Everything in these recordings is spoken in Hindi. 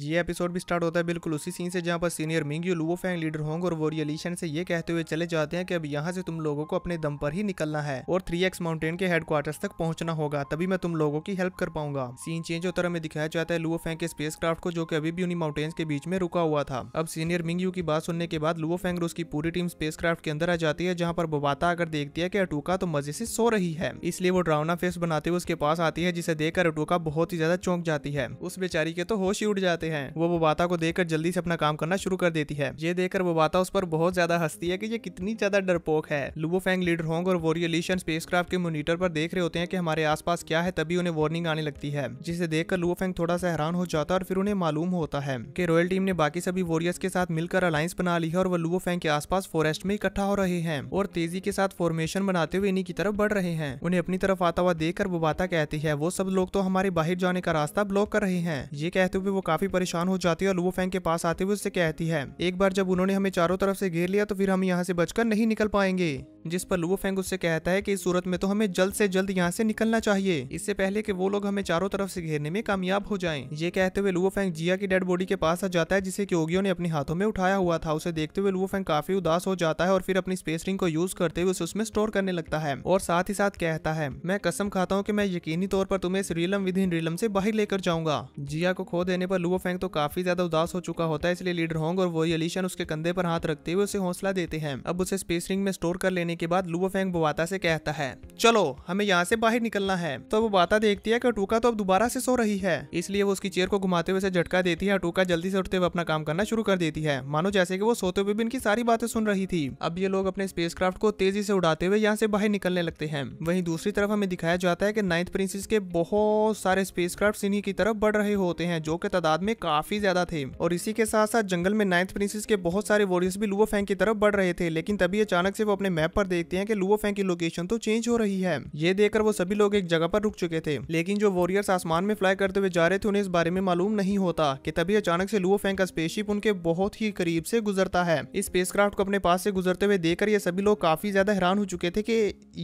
ये एपिसोड भी स्टार्ट होता है बिल्कुल उसी सीन से जहाँ पर senior Mingyu Luo Feng leader होंगे और वोरियल ईशन से ये कहते हुए चले जाते हैं कि अब यहाँ से तुम लोगों को अपने दम पर ही निकलना है और थ्री एक्स माउंटेन के हेडक्वार्टर्स तक पहुंचना होगा तभी मैं तुम लोगों की हेल्प कर पाऊंगा सीन चेंज होता हमें दिखाया जाता है लुवो फैंग के स्पेस को जो की अभी भी उन्हीं माउंटेन्स के बीच में रुका हुआ था अब सीनियर मिंग्यू की बात सुनने के बाद लुओ फैंग उसकी पूरी टीम स्पेस के अंदर आ जाती है जहाँ पर बबाता आकर देखती है की अटूका तो मजे से सो रही है इसलिए वो ड्रावना फेस बनाते हुए उसके पास आती है जिसे देखकर अटूका बहुत ही ज्यादा चौंक जाती है उस बेचारी के तो होश ही उठ जाते जाते हैं वो बोबाता को देखकर जल्दी से अपना काम करना शुरू कर देती है ये देखकर बोबाता उस पर बहुत ज्यादा हंसती है की ये कितनी ज्यादा डरपोक है लुबोफेंग लीडर होंग और वोरियलिशन स्पेस के मोनिटर पर देख रहे होते हैं की हमारे आस क्या है तभी उन्हें वार्निंग आने लगती है जिसे देखकर लुबोफेंग थोड़ा सा हैरान हो जाता है और फिर उन्हें मालूम होता है की रॉयल टीम ने बाकी सभी वॉरियर्स के साथ मिलकर अलायंस बना ली है और वो लुबोफेंग के आस फॉरेस्ट में इकट्ठा हो रहे हैं और तेजी के साथ फॉर्मेशन बनाते हुए इन्हीं की तरफ बढ़ रहे हैं उन्हें अपनी तरफ आता हुआ देखकर बाता कहती है वो सब लोग तो हमारे बाहर जाने का रास्ता ब्लॉक कर रहे हैं ये कहते हुए वो काफी परेशान हो जाती है और लुवो फैंग के पास आते हुए उससे कहती है एक बार जब उन्होंने हमें चारों तरफ से घेर लिया तो फिर हम यहाँ से बचकर नहीं निकल पाएंगे जिस पर लुओफेंग उससे कहता है कि इस सूरत में तो हमें जल्द से जल्द यहाँ से निकलना चाहिए इससे पहले कि वो लोग हमें चारों तरफ से घेरने में कामयाब हो जाएं। ये कहते हुए लुओफेंग जिया की डेड बॉडी के पास आ जाता है जिसे क्योगियो ने अपने हाथों में उठाया हुआ था उसे देखते हुए लुओफेंग काफी उदास हो जाता है और फिर अपनी स्पेस रिंग को यूज करते हुए उसे उसमें स्टोर करने लगता है और साथ ही साथ कहता है मैं कसम खाता हूँ की मैं यकीनी तौर पर तुम्हें इस रिलम विद इन रिलम ऐसी बाहर लेकर जाऊंगा जिया को खो देने पर लुओफेंग तो काफी ज्यादा उदास हो चुका होता है इसलिए लीडर होंग और वो अलीशन उसके कंधे पर हाथ रखते हुए उसे हौसला देते हैं अब उसे स्पेस रिंग में स्टोर कर लेने देने के बाद फेंग बुबाता से कहता है चलो हमें यहाँ से बाहर निकलना है तो वो बाता देखती है कि अटूका तो अब दोबारा से सो रही है इसलिए वो उसकी चेयर को घुमाते हुए से झटका देती है अटूका जल्दी से उठते हुए अपना काम करना शुरू कर देती है मानो जैसे कि वो सोते हुए भी इनकी सारी बातें सुन रही थी अब ये लोग अपने स्पेसक्राफ्ट को तेजी से उड़ाते हुए यहाँ से बाहर निकलने लगते हैं वहीं दूसरी तरफ हमें दिखाया जाता है की नाइन्थ प्रिंसेस के बहुत सारे स्पेस इन्हीं की तरफ बढ़ रहे होते हैं जो की तादाद में काफी ज्यादा थे और इसी के साथ साथ जंगल में नाइन्थ प्रिंसेस के बहुत सारे वॉरियर्स भी लुओ फैंग की तरफ बढ़ रहे थे लेकिन तभी अचानक से वो अपने मैप पर देखते हैं कि लुओफेंग की लोकेशन तो चेंज हो रही है ये देखकर वो सभी लोग एक जगह पर रुक चुके थे लेकिन जो वॉरियर्स आसमान में फ्लाई करते हुए जा रहे थे उन्हें इस बारे में मालूम नहीं होता कि तभी अचानक से लुओफेंग का स्पेसशिप उनके बहुत ही करीब से गुजरता है इस स्पेसक्राफ्ट को अपने पास से गुजरते हुए देखकर ये सभी लोग काफी ज्यादा हैरान हो चुके थे की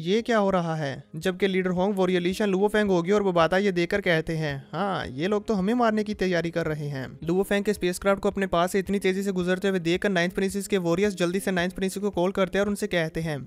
ये क्या हो रहा है जबकि लीडर होंग वॉरियलिशन लुओफेंग होगी और वो बाता ये देखकर कहते हैं हाँ ये लोग तो हमें मारने की तैयारी कर रहे हैं लुओफेंग के स्पेसक्राफ्ट को अपने पास से इतनी तेजी से गुजरते हुए देखकर नाइन्थ प्रिंसेस के वॉरियर्स जल्दी से नाइन्थ प्रिंसेस को कॉल करते हैं और उनसे कहते हैं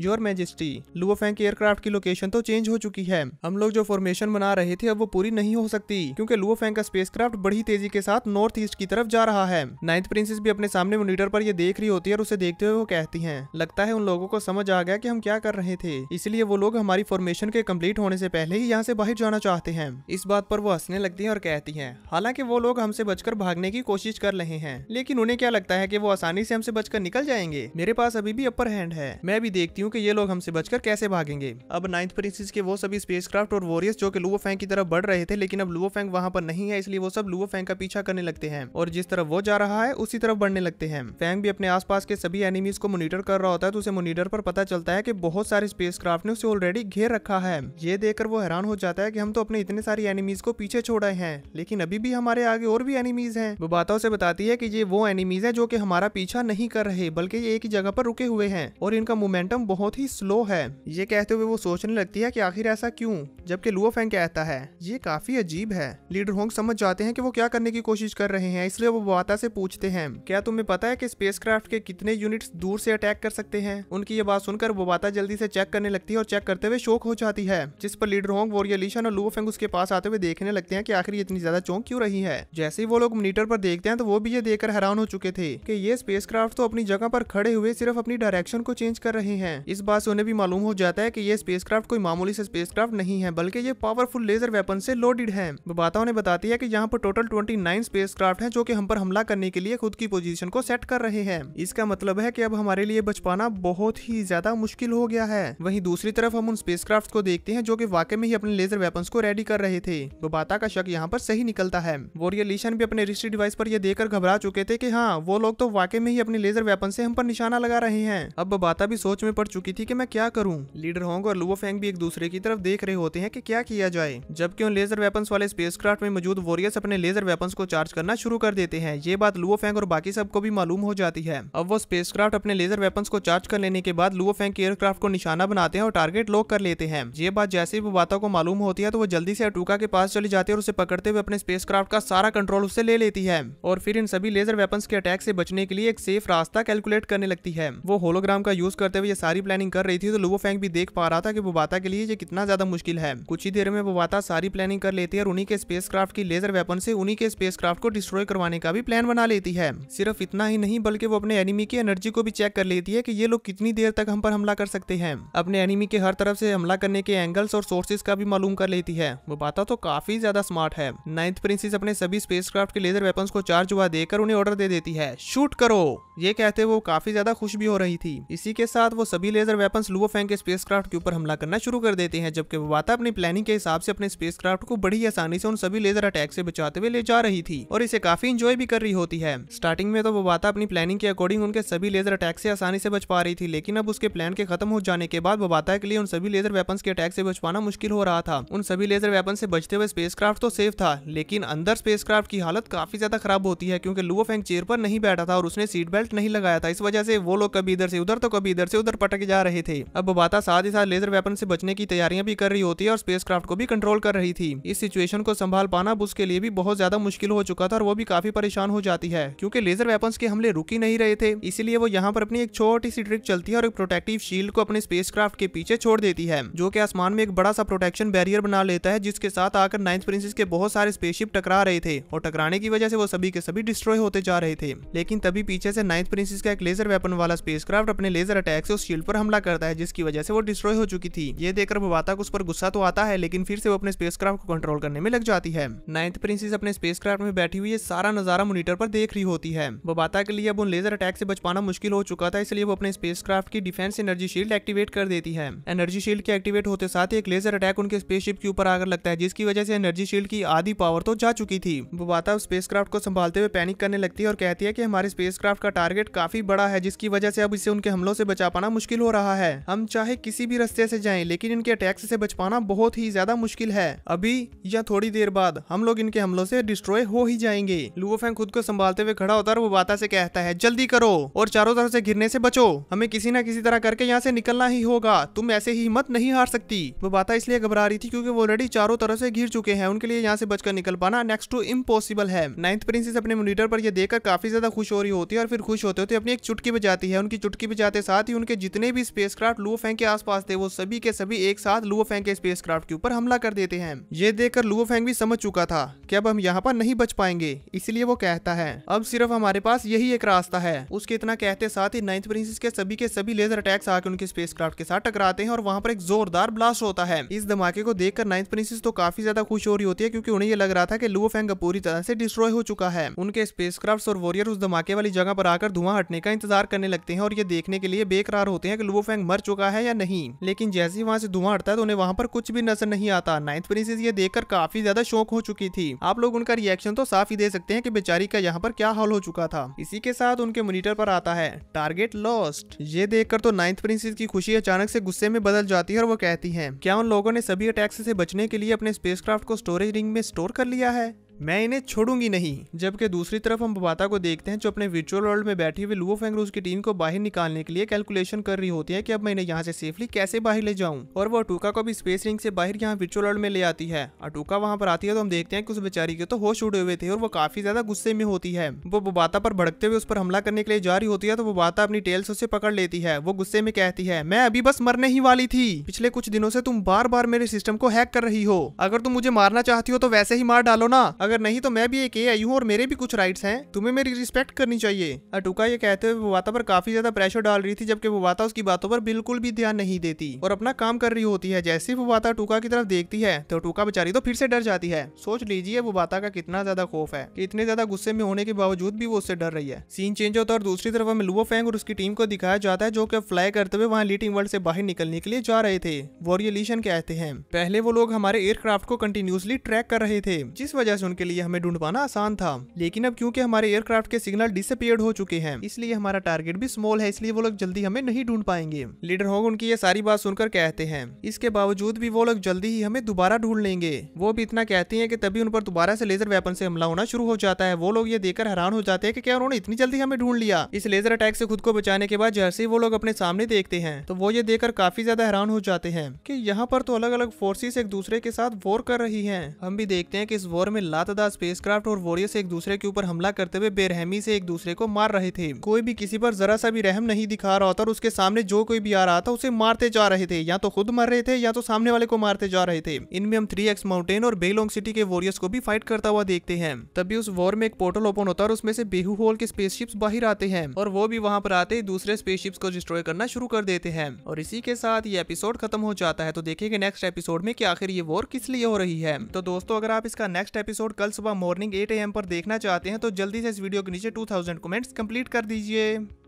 योर मैजेस्टी लुओफेंग एयरक्राफ्ट की लोकेशन तो चेंज हो चुकी है हम लोग जो फॉर्मेशन बना रहे थे अब वो पूरी नहीं हो सकती क्योंकि लुओफेंग का स्पेसक्राफ्ट बड़ी तेजी के साथ नॉर्थ ईस्ट की तरफ जा रहा है नाइन्थ प्रिंसेस भी अपने सामने मोनिटर पर ये देख रही होती है और उसे देखते हुए वो कहती है लगता है उन लोगों को समझ आ गया की हम क्या कर रहे थे इसलिए वो लोग हमारी फॉर्मेशन के कम्प्लीट होने ऐसी पहले ही यहाँ से बाहर जाना चाहते हैं इस बात पर वो हंसने लगती है और कहती है हालांकि वो लोग हमसे बचकर भागने की कोशिश कर रहे हैं लेकिन उन्हें क्या लगता है की वो आसानी से हमसे बचकर निकल जाएंगे मेरे पास अभी भी अपर हैंड है मैं भी देखती हूँ हूँ कि ये लोग हमसे बचकर कैसे भागेंगे अब नाइन्थ प्रिंसेस के वो सभी स्पेसक्राफ्ट और वॉरियर्स जो कि लुओ फैंग की तरफ बढ़ रहे थे लेकिन अब लुओ फैंग वहाँ पर नहीं है इसलिए वो सब लुओ फैंग का पीछा करने लगते हैं और जिस तरफ वो जा रहा है उसी तरफ बढ़ने लगते हैं फैंग भी अपने आस के सभी एनिमीज को मोनिटर कर रहा होता है तो उसे मोनिटर पर पता चलता है की बहुत सारे स्पेस ने उसे ऑलरेडी घेर रखा है ये देखकर वो हैरान हो जाता है की हम तो अपने इतने सारे एनिमीज को पीछे छोड़ आए हैं लेकिन अभी भी हमारे आगे और भी एनिमीज है वो बातों से बताती है की ये वो एनिमीज है जो की हमारा पीछा नहीं कर रहे बल्कि ये एक ही जगह पर रुके हुए हैं और इनका मोमेंटम बहुत बहुत ही स्लो है ये कहते हुए वो सोचने लगती है कि आखिर ऐसा क्यों जबकि लुओ फेंग कहता है ये काफी अजीब है लीडर होंग समझ जाते हैं कि वो क्या करने की कोशिश कर रहे हैं इसलिए वो वाता से पूछते हैं क्या तुम्हें पता है कि स्पेसक्राफ्ट के कितने यूनिट्स दूर से अटैक कर सकते हैं उनकी ये बात सुनकर वो वाता जल्दी से चेक करने लगती है और चेक करते हुए शोक हो जाती है जिस पर लीडर होंग वोरियलिशन और लुओ फेंग उसके पास आते हुए देखने लगते हैं की आखिर इतनी ज्यादा चौंक क्यूँ रही है जैसे ही वो लोग मीटर पर देखते हैं तो वो भी ये देखकर हैरान हो चुके थे कि ये स्पेसक्राफ्ट तो अपनी जगह पर खड़े हुए सिर्फ अपनी डायरेक्शन को चेंज कर रहे हैं इस बात से उन्हें भी मालूम हो जाता है कि ये स्पेसक्राफ्ट कोई मामूली से स्पेसक्राफ्ट नहीं है बल्कि ये पावरफुल लेजर वेपन से लोडेड है बाता उन्हें बताती है की यहाँ पर टोटल ट्वेंटी नाइन स्पेसक्राफ्ट है जो की हम पर हमला करने के लिए खुद की पोजिशन को सेट कर रहे हैं इसका मतलब है की अब हमारे लिए बच पाना बहुत ही ज्यादा मुश्किल हो गया है वही दूसरी तरफ हम उन स्पेस को देखते हैं जो की वाकई में ही अपने लेजर वेपन को रेडी कर रहे थे बाता का शक यहाँ पर सही निकलता है वॉरियर लीशन भी अपने रिस्ट्री डिवाइस पर यह देखकर घबरा चुके थे कि हाँ वो लोग तो वाकई में ही अपने लेजर वेपन से हम पर निशाना लगा रहे हैं अब बाता भी सोच में पड़ चुकी थी कि मैं क्या करूं लीडर होंग और लुओ फेंग भी एक दूसरे की तरफ देख रहे होते हैं कि क्या किया जाए जबकि उन लेजर वेपन्स वाले स्पेसक्राफ्ट में मौजूद वॉरियर्स अपने लेजर वेपन्स को चार्ज करना शुरू कर देते हैं ये बात लुवो फेंग और बाकी सबको भी मालूम हो जाती है अब वो स्पेस अपने लेजर वेपन को चार्ज कर लेने के बाद लुवो फेंग के एयरक्राफ्ट को निशाना बनाते हैं और टारगेट लॉक कर लेते हैं ये बात जैसे वो बातों को मालूम होती है तो वो जल्दी से अटूका के पास चली जाती है और उसे पकड़ते हुए अपने स्पेस का सारा कंट्रोल उससे ले लेती है और फिर इन सभी लेजर वेपन के अटैक से बचने के लिए एक सेफ रास्ता कैलकुलेट करने लगती है वो होलोग्राम का यूज करते हुए ये सारी प्लानिंग कर रही थी तो लुबो फैंग भी देख पा रहा था कि बुबाता के लिए ये कितना ज्यादा मुश्किल है कुछ ही देर में बुबाता सारी प्लानिंग कर लेती है और उन्हीं के स्पेस की लेजर वेपन से उन्हीं के स्पेस को डिस्ट्रॉय करवाने का भी प्लान बना लेती है सिर्फ इतना ही नहीं बल्कि वो अपने एनिमी की एनर्जी को भी चेक कर लेती है की ये लोग कितनी देर तक हम पर हमला कर सकते हैं अपने एनिमी के हर तरफ ऐसी हमला करने के एंगल्स और सोर्सेज का भी मालूम कर लेती है बुबाता तो काफी ज्यादा स्मार्ट है नाइन्थ प्रिंसेस अपने सभी स्पेस के लेजर वेपन को चार्ज हुआ देकर उन्हें ऑर्डर दे देती है शूट करो ये कहते वो काफी ज्यादा खुश भी हो रही थी इसी के साथ वो सभी सभी लेजर लुओ लुओफेंग के स्पेसक्राफ्ट के ऊपर हमला करना शुरू कर देते हैं जबकि वाता अपनी प्लानिंग के हिसाब से अपने क्राफ्ट को बड़ी आसानी से उन सभी लेजर अटैक से बचाते हुए ले जा रही थी और इसे काफी इंजॉय भी कर रही होती है स्टार्टिंग में तो वो वाता अपनी प्लानिंग के अकॉर्डिंग उनके सभी लेजर अटैक से आसानी से बच पा रही थी लेकिन अब उसके प्लान के खत्म हो जाने के बाद वाता के लिए उन सभी लेजर वेपन के अटैक से बच पाना मुश्किल हो रहा था उन सभी लेजर वेपन से बचते हुए स्पेस तो सेफ था लेकिन अंदर स्पेसक्राफ्ट की हालत काफी ज्यादा खराब होती है क्योंकि लुओफेंग चेयर पर नहीं बैठा था और उसने सीट बेल्ट नहीं लगाया था इस वजह से वो लोग कभी इधर से उधर तो कभी इधर से उधर पटक भटक जा रहे थे अब बबाता साथ ही साथ लेजर वेपन से बचने की तैयारियां भी कर रही होती है और क्राफ्ट को भी कंट्रोल कर रही थी इस सिचुएशन को संभाल पाना बुश के लिए भी बहुत ज्यादा मुश्किल हो चुका था और वो भी काफी परेशान हो जाती है क्यूँकी लेजर वेपन के हमले रुकी नहीं रहे थे इसीलिए वो यहाँ पर अपनी एक छोटी सी ट्रिक चलती है और एक प्रोटेक्टिव शील्ड को अपने स्पेसक्राफ्ट के पीछे छोड़ देती है जो की आसमान में एक बड़ा सा प्रोटेक्शन बैरियर बना लेता है जिसके साथ आकर नाइन्थ प्रिंसेस के बहुत सारे स्पेसशिप टकरा रहे थे और टकराने की वजह से वो सभी के सभी डिस्ट्रॉय होते जा रहे थे लेकिन तभी पीछे से नाइन्थ प्रिंसेस का एक लेजर वेपन वाला स्पेसक्राफ्ट अपने लेजर अटैक से उस शील्ड पर हमला करता है जिसकी वजह से वो डिस्ट्रॉय हो चुकी थी ये देखकर भवाता को उस पर गुस्सा तो आता है लेकिन फिर से वो अपने स्पेसक्राफ्ट को कंट्रोल करने में लग जाती है नाइन्थ प्रिंसेस अपने क्राफ्ट में बैठी हुई सारा नजारा मोनिटर पर देख रही होती है बबाता के लिए अब उन लेजर अटैक से बच पाना मुश्किल हो चुका था इसलिए वो अपने क्राफ्ट की डिफेंस एनर्जी शील्ड एक्टिवेट कर देती है एनर्जी शील्ड के एक्टिवेट होते साथ ही एक लेजर अटैक उनके स्पेसशिप के ऊपर आकर लगता है जिसकी वजह से एनर्जी शील्ड की आधी पावर तो जा चुकी थी बबाता स्पेसक्राफ्ट को संभालते हुए पैनिक करने लगती है और कहती है कि हमारे स्पेसक्राफ्ट का टारगेट काफी बड़ा है जिसकी वजह से अब इसे उनके हमलों से बचा पाना मुश्किल मुश्किल हो रहा है हम चाहे किसी भी रस्ते से जाएं लेकिन इनके अटैक से बच पाना बहुत ही ज्यादा मुश्किल है अभी या थोड़ी देर बाद हम लोग इनके हमलों से डिस्ट्रॉय हो ही जाएंगे लुवोफेंग खुद को संभालते हुए खड़ा होता है वो बाता से कहता है जल्दी करो और चारों तरफ से घिरने से बचो हमें किसी न किसी तरह करके यहाँ से निकलना ही होगा तुम ऐसे ही हिम्मत नहीं हार सकती वो बाता इसलिए घबरा रही थी क्योंकि वो ऑलरेडी चारों तरफ से घिर चुके हैं उनके लिए यहाँ से बचकर निकल पाना नेक्स्ट टू इम्पोसिबल है नाइन्थ प्रिंसेस अपने मोनिटर पर यह देखकर काफी ज्यादा खुश हो रही होती है और फिर खुश होते होते अपनी एक चुटकी बजाती है उनकी चुटकी बजाते साथ ही उनके जितने जितने भी क्राफ्ट लुओफेंग के आसपास थे वो सभी के सभी एक साथ लुओफेंग के स्पेसक्राफ्ट के ऊपर हमला कर देते हैं ये देखकर लुओफेंग भी समझ चुका था कि अब हम यहाँ पर नहीं बच पाएंगे इसलिए वो कहता है अब सिर्फ हमारे पास यही एक रास्ता है उसके इतना कहते साथ ही नाइन्थ प्रिंसेस के सभी के सभी लेजर अटैक्स आके उनके स्पेसक्राफ्ट के साथ टकराते हैं और वहाँ पर एक जोरदार ब्लास्ट होता है इस धमाके को देखकर नाइन्थ प्रिंसेस तो काफी ज्यादा खुश हो रही होती है क्योंकि उन्हें ये लग रहा था कि लुओफेंग पूरी तरह से डिस्ट्रॉय हो चुका है उनके स्पेसक्राफ्ट और वॉरियर उस धमाके वाली जगह पर आकर धुआं हटने का इंतजार करने लगते हैं और ये देखने के लिए बेकरार होते हैं है कि लुबोफेंग मर चुका है या नहीं लेकिन जैसे ही वहाँ से धुआं हटता है तो उन्हें वहाँ पर कुछ भी नजर नहीं आता नाइन्थ प्रिंसेस ये देखकर काफी ज्यादा शौक हो चुकी थी आप लोग उनका रिएक्शन तो साफ ही दे सकते हैं की बेचारी का यहाँ पर क्या हाल हो चुका था इसी के साथ उनके मोनिटर पर आता है टारगेट लॉस्ट ये देखकर तो नाइन्थ प्रिंसेस की खुशी अचानक ऐसी गुस्से में बदल जाती है और वो कहती है क्या उन लोगों ने सभी अटैक्स ऐसी बचने के लिए अपने स्पेस को स्टोरेज रिंग में स्टोर कर लिया है मैं इन्हें छोड़ूंगी नहीं जबकि दूसरी तरफ हम बबाता को देखते हैं जो अपने वर्चुअल वर्ल्ड में बैठी हुई लुओ फेंगरूज की टीम को बाहर निकालने के लिए कैलकुलेशन कर रही होती है कि अब मैं इन्हें यहाँ से सेफली कैसे बाहर ले जाऊँ और वो अटूका को भी स्पेस रिंग से बाहर यहाँ वर्चुअल वर्ल्ड में ले आती है अटूका वहाँ पर आती है तो हम देखते हैं कि उस बेचारी के तो होश उड़े हुए थे और वो काफी ज्यादा गुस्से में होती है वो बबाता पर भड़कते हुए उस पर हमला करने के लिए जा रही होती है तो बबाता अपनी टेल्स उसे पकड़ लेती है वो गुस्से में कहती है मैं अभी बस मरने ही वाली थी पिछले कुछ दिनों से तुम बार बार मेरे सिस्टम को हैक कर रही हो अगर तुम मुझे मारना चाहती हो तो वैसे ही मार डालो ना अगर नहीं तो मैं भी एक ए आई हूँ और मेरे भी कुछ राइट्स हैं तुम्हें मेरी रिस्पेक्ट करनी चाहिए अटुका ये कहते हुए वाता पर काफी ज्यादा प्रेशर डाल रही थी जबकि वो वाता उसकी बातों पर बिल्कुल भी ध्यान नहीं देती और अपना काम कर रही होती है जैसे ही वो वाता टूका की तरफ देखती है तो टूका बेचारी तो फिर से डर जाती है सोच लीजिए वो वाता का कितना ज्यादा खौफ है की इतने ज्यादा गुस्से में होने के बावजूद भी वो उससे डर रही है सीन चेंज होता है और दूसरी तरफ हमें लुवो फैंग और उसकी टीम को दिखाया जाता है जो की फ्लाई करते हुए वहाँ लीटिंग वर्ल्ड से बाहर निकलने के लिए जा रहे थे वॉरियलिशन कहते हैं पहले वो लोग हमारे एयरक्राफ्ट को कंटिन्यूसली ट्रैक कर रहे थे जिस वजह से उनके लिए हमें ढूंढ पाना आसान था लेकिन अब क्योंकि हमारे एयरक्राफ्ट के सिग्नल डिसअपियर हो चुके हैं इसलिए हमारा टारगेट भी स्मॉल है इसलिए वो लोग जल्दी हमें नहीं ढूंढ पाएंगे लीडर होग उनकी ये सारी बात सुनकर कहते हैं इसके बावजूद भी वो लोग जल्दी ही हमें दोबारा ढूंढ लेंगे वो भी इतना कहती है की तभी उन पर दोबारा से लेजर वेपन से हमला होना शुरू हो जाता है वो लोग ये देखकर हैरान हो जाते हैं कि क्या उन्होंने इतनी जल्दी हमें ढूंढ लिया इस लेजर अटैक से खुद को बचाने के बाद जैसे ही वो लोग अपने सामने देखते हैं तो वो ये देखकर काफी ज्यादा हैरान हो जाते हैं कि यहाँ पर तो अलग अलग फोर्सेस एक दूसरे के साथ वॉर कर रही हैं हम भी देखते हैं कि इस वॉर में ला स्पेस स्पेसक्राफ्ट और वॉरियर्स एक दूसरे के ऊपर हमला करते हुए बेरहमी से एक दूसरे को मार रहे थे कोई भी किसी पर जरा सा भी रहम नहीं दिखा रहा था और उसके सामने जो कोई भी आ रहा था उसे मारते जा रहे थे या तो खुद मर रहे थे या तो सामने वाले को मारते जा रहे थे इनमें हम थ्री माउंटेन और बेलोंग सिटी के वॉरियर्स को भी फाइट करता हुआ देखते हैं तभी उस वॉर में एक पोर्टल ओपन होता है और उसमें से बेहू होल के स्पेस बाहर आते हैं और वो भी वहाँ पर आते ही दूसरे स्पेस को डिस्ट्रॉय करना शुरू कर देते हैं और इसी के साथ ये एपिसोड खत्म हो जाता है तो देखेंगे नेक्स्ट एपिसोड में कि आखिर ये वॉर किस लिए हो रही है तो दोस्तों अगर आप इसका नेक्स्ट एपिसोड कल सुबह मॉर्निंग एट एम पर देखना चाहते हैं तो जल्दी से इस वीडियो के नीचे टू थाउजेंड कमेंट्स कंप्लीट कर दीजिए